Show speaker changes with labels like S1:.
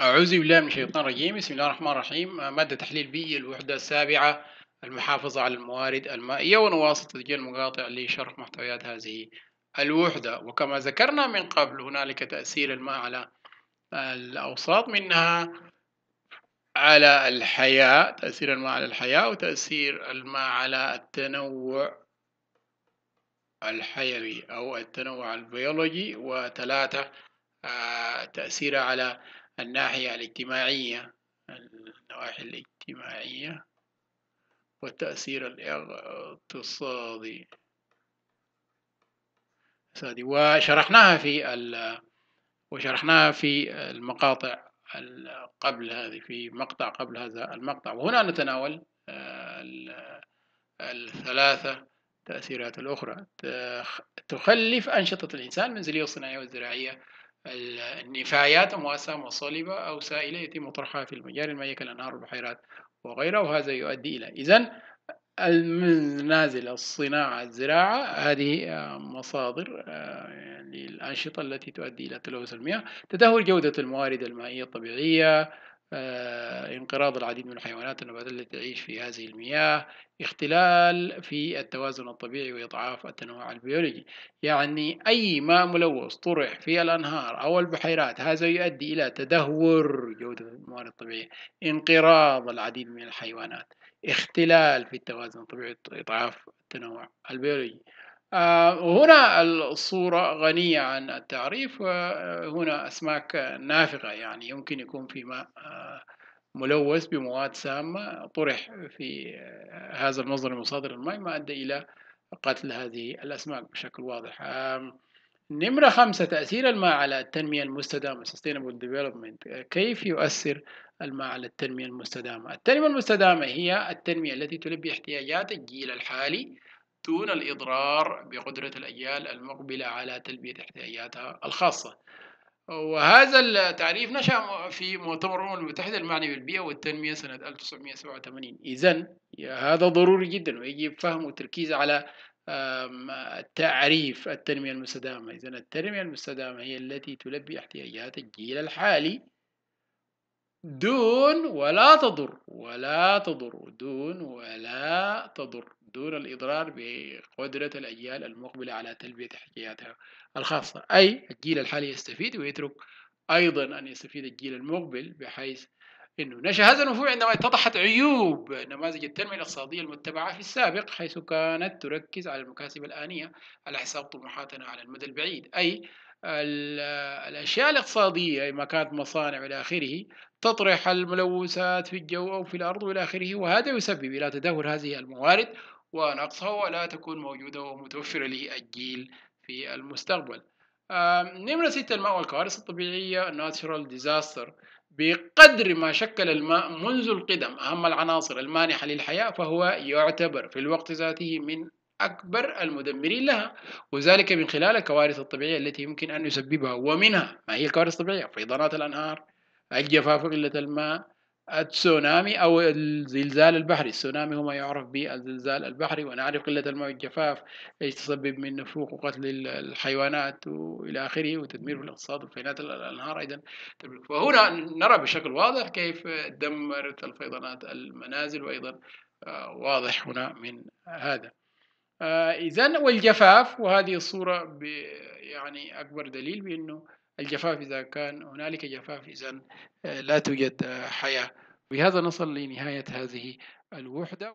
S1: أعوذ بالله من الشيطان الرجيم بسم الله الرحمن الرحيم مادة تحليل بي الوحدة السابعة المحافظة على الموارد المائية ونواصل تسجيل مقاطع لشرح محتويات هذه الوحدة وكما ذكرنا من قبل هنالك تأثير الماء على الأوساط منها على الحياة تأثير الماء على الحياة وتأثير الماء على التنوع الحيوي أو التنوع البيولوجي وثلاثة آه، تأثيرها على الناحية الاجتماعية النواحي الاجتماعية والتأثير الاقتصادي وشرحناها في وشرحناها في المقاطع قبل هذه في مقطع قبل هذا المقطع وهنا نتناول آه، الثلاثة تأثيرات الأخرى تخلف أنشطة الإنسان المنزلية والصناعية والزراعية النفايات مواساة صلبة أو سائلة يتم طرحها في المجاري المائية كالأنهار والبحيرات وغيرها وهذا يؤدي إلى إذا المنازل الصناعة الزراعة هذه مصادر آه، للأنشطة التي تؤدي إلى تلوث المياه تدهور جودة الموارد المائية الطبيعية آه، انقراض العديد من الحيوانات والنباتات التي تعيش في هذه المياه اختلال في التوازن الطبيعي وإضعاف التنوع البيولوجي يعني أي ماء ملوث طرح في الأنهار أو البحيرات هذا يؤدي إلى تدهور جودة الموارد الطبيعية انقراض العديد من الحيوانات اختلال في التوازن الطبيعي وإضعاف التنوع البيولوجي آه، هنا الصورة غنية عن التعريف وهنا أسماك نافغة يعني يمكن يكون في ماء آه، ملوث بمواد سامة طرح في آه، هذا المصدر مصادر الماء ما أدى إلى قتل هذه الأسماك بشكل واضح نمرة خمسة تأثير الماء على التنمية المستدامة Sustainable Development كيف يؤثر الماء على التنمية المستدامة التنمية المستدامة هي التنمية التي تلبي احتياجات الجيل الحالي دون الإضرار بقدرة الأجيال المقبلة على تلبية احتياجاتها الخاصة وهذا التعريف نشأ في مؤتمر الأمم المتحدة المعني بالبيئة والتنمية سنة 1987 إذا هذا ضروري جدا ويجب فهم والتركيز على تعريف التنمية المستدامة إذا التنمية المستدامة هي التي تلبي احتياجات الجيل الحالي دون ولا تضر ولا تضر دون ولا تضر دون الإضرار بقدرة الأجيال المقبلة على تلبية احتياجاتها الخاصة أي الجيل الحالي يستفيد ويترك أيضا أن يستفيد الجيل المقبل بحيث أنه نشأ هذا النفوع عندما اتضحت عيوب نماذج التنمية الاقتصادية المتبعة في السابق حيث كانت تركز على المكاسب الآنية على حساب طموحاتنا على المدى البعيد أي الأشياء الاقتصادية ما كانت مصانع إلى آخره تطرح الملوثات في الجو أو في الأرض وإلى آخره وهذا يسبب إلى تدهور هذه الموارد ونقصها ولا تكون موجودة ومتوفرة للجيل في المستقبل نمرة ستة الماء والكوارث الطبيعية natural disaster بقدر ما شكل الماء منذ القدم أهم العناصر المانحة للحياة فهو يعتبر في الوقت ذاته من أكبر المدمرين لها وذلك من خلال الكوارث الطبيعية التي يمكن أن يسببها ومنها ما هي الكوارث الطبيعية فيضانات الأنهار الجفاف وقلة الماء التسونامي أو الزلزال البحري التسونامي هو ما يعرف بالزلزال البحري ونعرف قلة الماء والجفاف ايش تسبب من نفوق وقتل الحيوانات وإلى آخره وتدمير الاقتصاد وفينات الأنهار أيضا وهنا نرى بشكل واضح كيف دمرت الفيضانات المنازل وأيضا آه، واضح هنا من هذا آه إذا والجفاف وهذه الصورة يعني أكبر دليل بأنه الجفاف إذا كان هنالك جفاف إذا آه، لا توجد آه، حياة بهذا نصل لنهاية هذه الوحدة